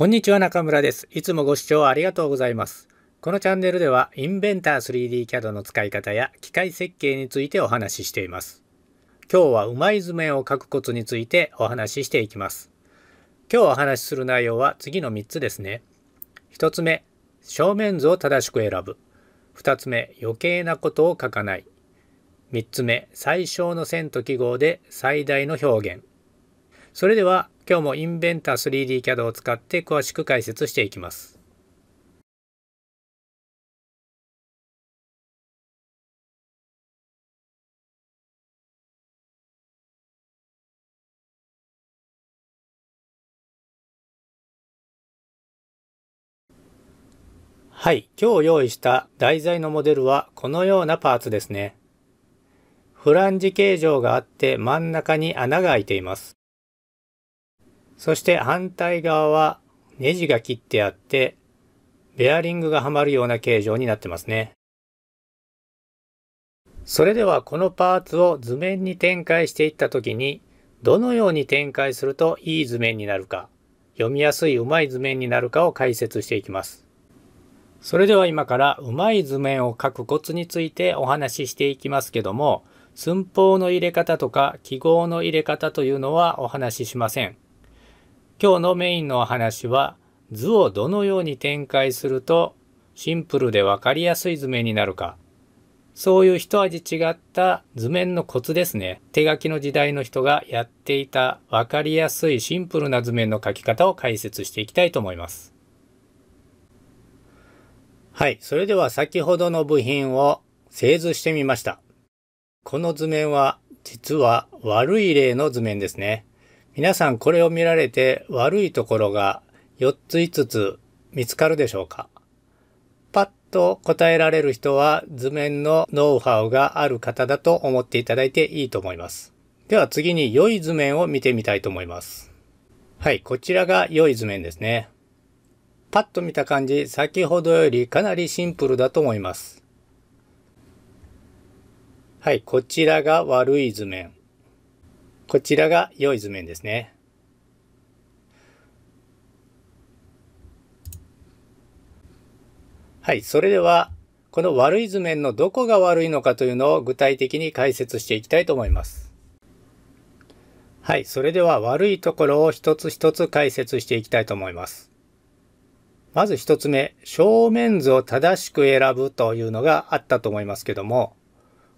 こんにちは中村です。いつもご視聴ありがとうございます。このチャンネルではインベンター 3DCAD の使い方や機械設計についてお話ししています。今日はうまい図面を書くコツについてお話ししていきます。今日お話しする内容は次の3つですね。1つ目、正面図を正しく選ぶ。2つ目、余計なことを書かない。3つ目、最小の線と記号で最大の表現。それでは今日もインベンター 3DCAD を使って詳しく解説していきます。はい、今日用意した題材のモデルはこのようなパーツですね。フランジ形状があって真ん中に穴が開いています。そして反対側はネジが切ってあって、ベアリングがはまるような形状になってますね。それではこのパーツを図面に展開していった時に、どのように展開するといい図面になるか、読みやすいうまい図面になるかを解説していきます。それでは今からうまい図面を描くコツについてお話ししていきますけども、寸法の入れ方とか記号の入れ方というのはお話ししません。今日のメインのお話は図をどのように展開するとシンプルで分かりやすい図面になるかそういう一味違った図面のコツですね手書きの時代の人がやっていた分かりやすいシンプルな図面の書き方を解説していきたいと思いますはいそれでは先ほどの部品を製図してみましたこの図面は実は悪い例の図面ですね皆さんこれを見られて悪いところが4つ5つ見つかるでしょうかパッと答えられる人は図面のノウハウがある方だと思っていただいていいと思います。では次に良い図面を見てみたいと思います。はい、こちらが良い図面ですね。パッと見た感じ、先ほどよりかなりシンプルだと思います。はい、こちらが悪い図面。こちらが良い図面ですね。はい、それでは、この悪い図面のどこが悪いのかというのを具体的に解説していきたいと思います。はい、それでは悪いところを一つ一つ解説していきたいと思います。まず一つ目、正面図を正しく選ぶというのがあったと思いますけども、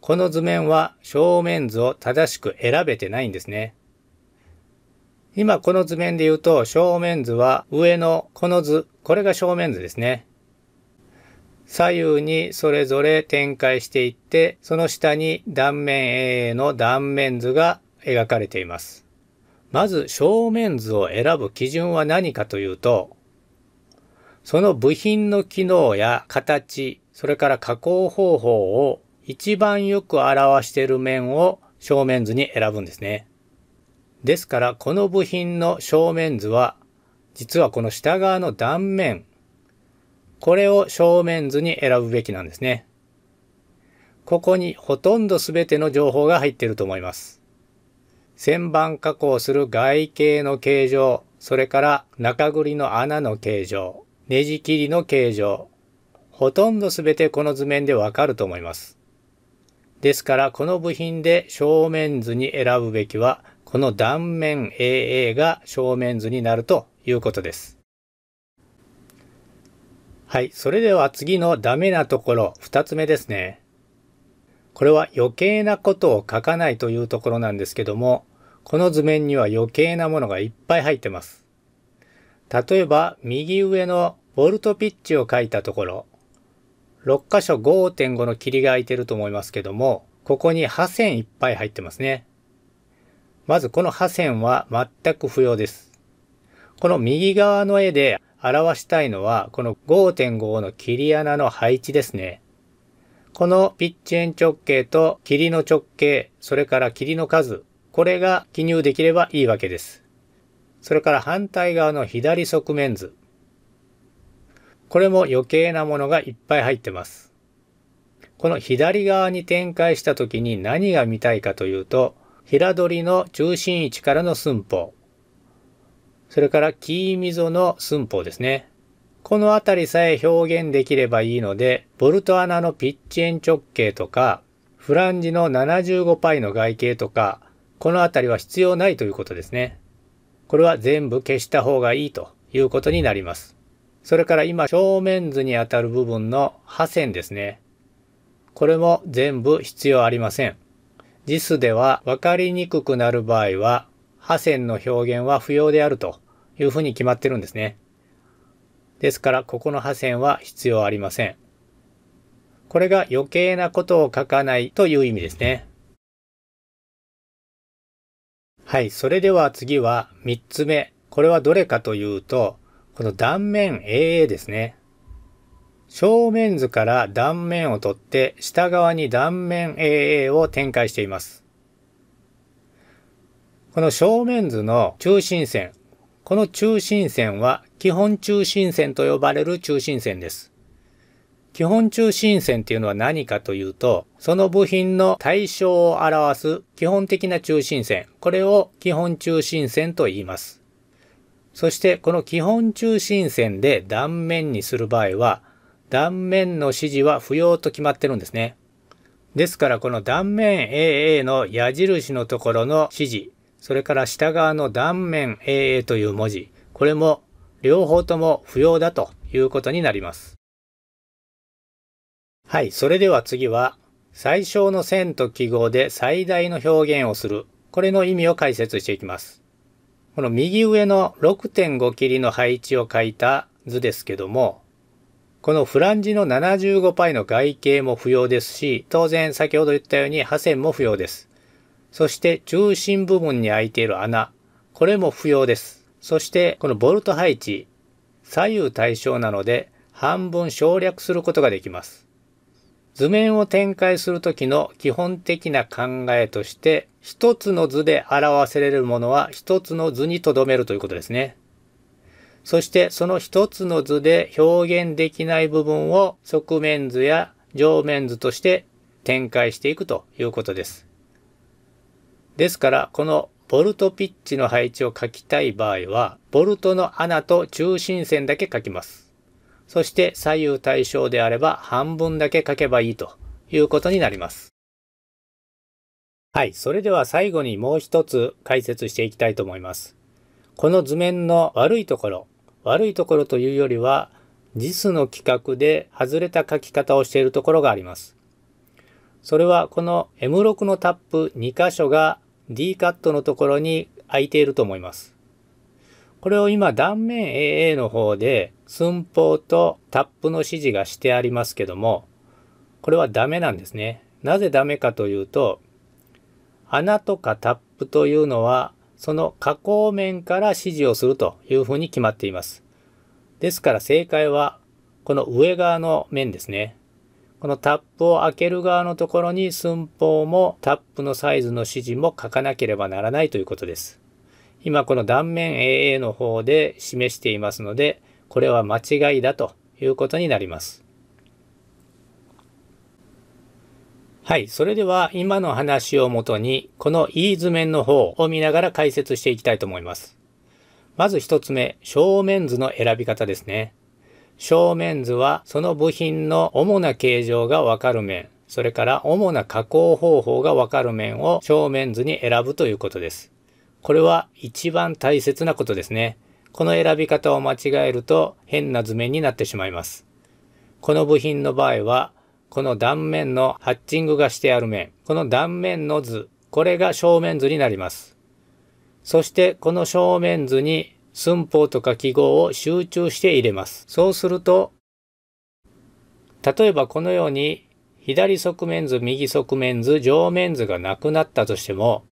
この図面は正面図を正しく選べてないんですね。今この図面で言うと正面図は上のこの図、これが正面図ですね。左右にそれぞれ展開していって、その下に断面 AA の断面図が描かれています。まず正面図を選ぶ基準は何かというと、その部品の機能や形、それから加工方法を一番よく表している面を正面図に選ぶんですね。ですからこの部品の正面図は実はこの下側の断面これを正面図に選ぶべきなんですね。ここにほとんど全ての情報が入っていると思います。旋盤加工する外形の形状、それから中ぐりの穴の形状、ネジ切りの形状、ほとんど全てこの図面でわかると思います。ですからこの部品で正面図に選ぶべきはこの断面 AA が正面図になるということです。はい、それでは次のダメなところ2つ目ですね。これは余計なことを書かないというところなんですけども、この図面には余計なものがいっぱい入ってます。例えば右上のボルトピッチを書いたところ、6箇所5.5の霧が空いてると思いますけども、ここに破線いっぱい入ってますね。まずこの破線は全く不要です。この右側の絵で表したいのは、この5.5の切穴の配置ですね。このピッチ円直径と霧の直径、それから霧の数、これが記入できればいいわけです。それから反対側の左側面図。これも余計なものがいっぱい入ってます。この左側に展開した時に何が見たいかというと、平取の中心位置からの寸法。それから木溝の寸法ですね。この辺りさえ表現できればいいので、ボルト穴のピッチ円直径とか、フランジの75パイの外形とか、この辺りは必要ないということですね。これは全部消した方がいいということになります。それから今正面図にあたる部分の破線ですね。これも全部必要ありません。JIS では分かりにくくなる場合は、破線の表現は不要であるというふうに決まってるんですね。ですから、ここの破線は必要ありません。これが余計なことを書かないという意味ですね。はい、それでは次は3つ目。これはどれかというと、この断面 AA ですね。正面図から断面を取って下側に断面 AA を展開しています。この正面図の中心線。この中心線は基本中心線と呼ばれる中心線です。基本中心線っていうのは何かというと、その部品の対象を表す基本的な中心線。これを基本中心線と言います。そしてこの基本中心線で断面にする場合は、断面の指示は不要と決まってるんですね。ですからこの断面 AA の矢印のところの指示、それから下側の断面 AA という文字、これも両方とも不要だということになります。はい、それでは次は、最小の線と記号で最大の表現をする、これの意味を解説していきます。この右上の6.5切りの配置を書いた図ですけども、このフランジの75パイの外形も不要ですし、当然先ほど言ったように破線も不要です。そして中心部分に開いている穴、これも不要です。そしてこのボルト配置、左右対称なので半分省略することができます。図面を展開するときの基本的な考えとして、一つの図で表せれるものは一つの図に留めるということですね。そしてその一つの図で表現できない部分を側面図や上面図として展開していくということです。ですから、このボルトピッチの配置を書きたい場合は、ボルトの穴と中心線だけ書きます。そして左右対称であれば半分だけ書けばいいということになります。はい。それでは最後にもう一つ解説していきたいと思います。この図面の悪いところ、悪いところというよりは、JIS の規格で外れた書き方をしているところがあります。それはこの M6 のタップ2箇所が D カットのところに空いていると思います。これを今断面 AA の方で寸法とタップの指示がしてありますけども、これはダメなんですね。なぜダメかというと、穴とかタップというのは、その加工面から指示をするというふうに決まっています。ですから正解は、この上側の面ですね。このタップを開ける側のところに寸法もタップのサイズの指示も書かなければならないということです。今この断面 AA の方で示していますので、これは間違いだということになります。はい。それでは今の話をもとに、この E 図面の方を見ながら解説していきたいと思います。まず一つ目、正面図の選び方ですね。正面図はその部品の主な形状がわかる面、それから主な加工方法がわかる面を正面図に選ぶということです。これは一番大切なことですね。この選び方を間違えると変な図面になってしまいます。この部品の場合は、この断面のハッチングがしてある面、この断面の図、これが正面図になります。そしてこの正面図に寸法とか記号を集中して入れます。そうすると、例えばこのように左側面図、右側面図、上面図がなくなったとしても、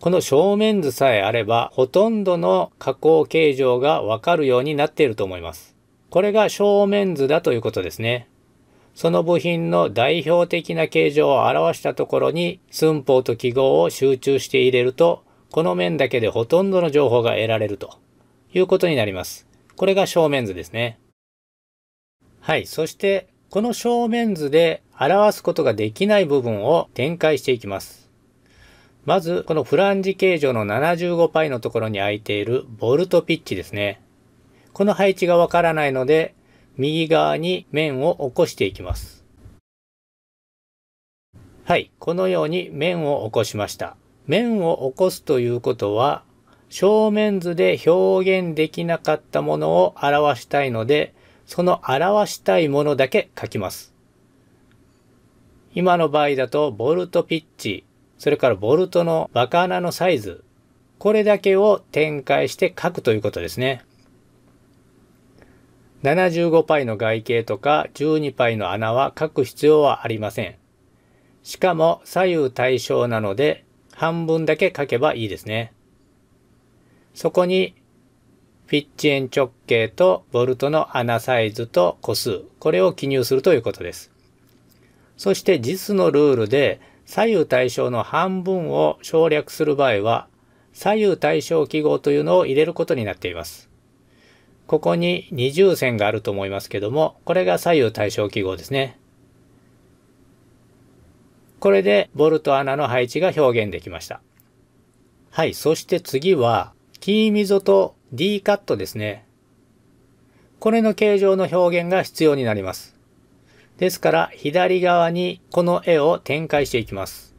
この正面図さえあれば、ほとんどの加工形状がわかるようになっていると思います。これが正面図だということですね。その部品の代表的な形状を表したところに寸法と記号を集中して入れると、この面だけでほとんどの情報が得られるということになります。これが正面図ですね。はい。そして、この正面図で表すことができない部分を展開していきます。まず、このフランジ形状の75パイのところに空いているボルトピッチですね。この配置がわからないので、右側に面を起こしていきます。はい、このように面を起こしました。面を起こすということは、正面図で表現できなかったものを表したいので、その表したいものだけ書きます。今の場合だと、ボルトピッチそれからボルトのバカ穴のサイズ、これだけを展開して書くということですね。75π の外径とか 12π の穴は書く必要はありません。しかも左右対称なので半分だけ書けばいいですね。そこにフィッチ円直径とボルトの穴サイズと個数、これを記入するということです。そして JIS のルールで左右対称の半分を省略する場合は、左右対称記号というのを入れることになっています。ここに二重線があると思いますけども、これが左右対称記号ですね。これでボルト穴の配置が表現できました。はい、そして次は、キー溝と D カットですね。これの形状の表現が必要になります。ですから左側にこの絵を展開していきます。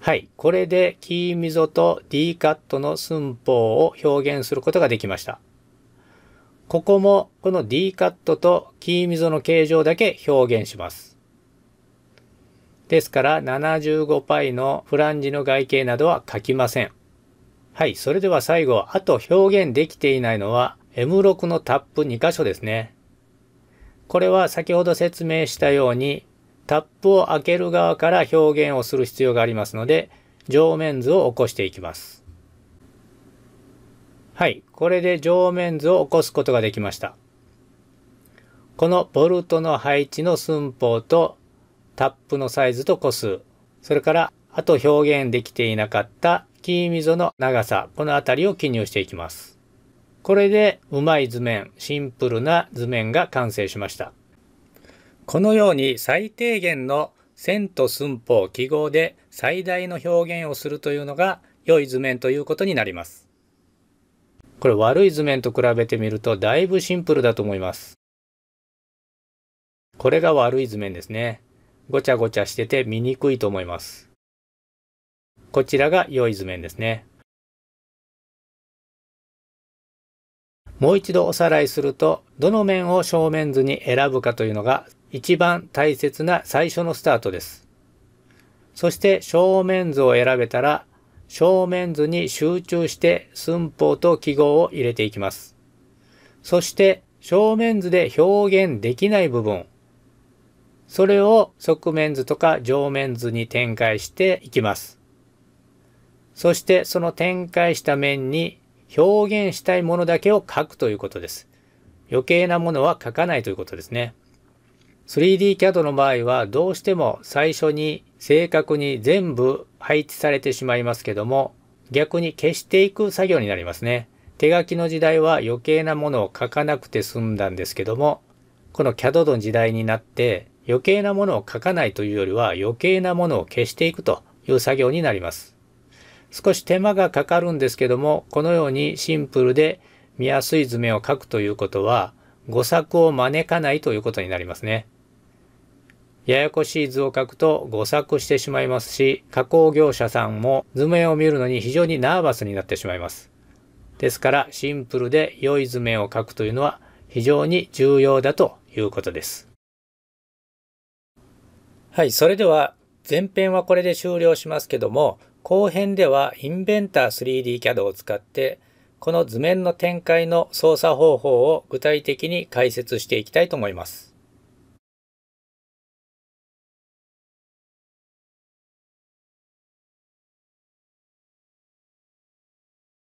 はい。これでキー溝と D カットの寸法を表現することができました。ここもこの D カットとキー溝の形状だけ表現します。ですから75パイのフランジの外形などは書きません。はい。それでは最後、あと表現できていないのは M6 のタップ2箇所ですね。これは先ほど説明したように、タップを開ける側から表現をする必要がありますので、上面図を起こしていきます。はい、これで上面図を起こすことができました。このボルトの配置の寸法とタップのサイズと個数、それからあと表現できていなかったキー溝の長さ、この辺りを記入していきます。これでうまい図面、シンプルな図面が完成しました。このように最低限の線と寸法、記号で最大の表現をするというのが良い図面ということになります。これ悪い図面と比べてみるとだいぶシンプルだと思います。これが悪い図面ですね。ごちゃごちゃしてて見にくいと思います。こちらが良い図面ですね。もう一度おさらいすると、どの面を正面図に選ぶかというのが一番大切な最初のスタートです。そして正面図を選べたら、正面図に集中して寸法と記号を入れていきます。そして正面図で表現できない部分、それを側面図とか上面図に展開していきます。そしてその展開した面に表現したいものだけを書くということです。余計なものは書かないということですね。3DCAD の場合はどうしても最初に正確に全部配置されてしまいますけども、逆に消していく作業になりますね。手書きの時代は余計なものを書かなくて済んだんですけども、この CAD の時代になって余計なものを書かないというよりは余計なものを消していくという作業になります。少し手間がかかるんですけども、このようにシンプルで見やすい図面を描くということは、誤作を招かないということになりますね。ややこしい図を描くと誤作してしまいますし、加工業者さんも図面を見るのに非常にナーバスになってしまいます。ですからシンプルで良い図面を描くというのは非常に重要だということです。はい、それでは前編はこれで終了しますけども、後編ではインベンター 3DCAD を使って、この図面の展開の操作方法を具体的に解説していきたいと思います。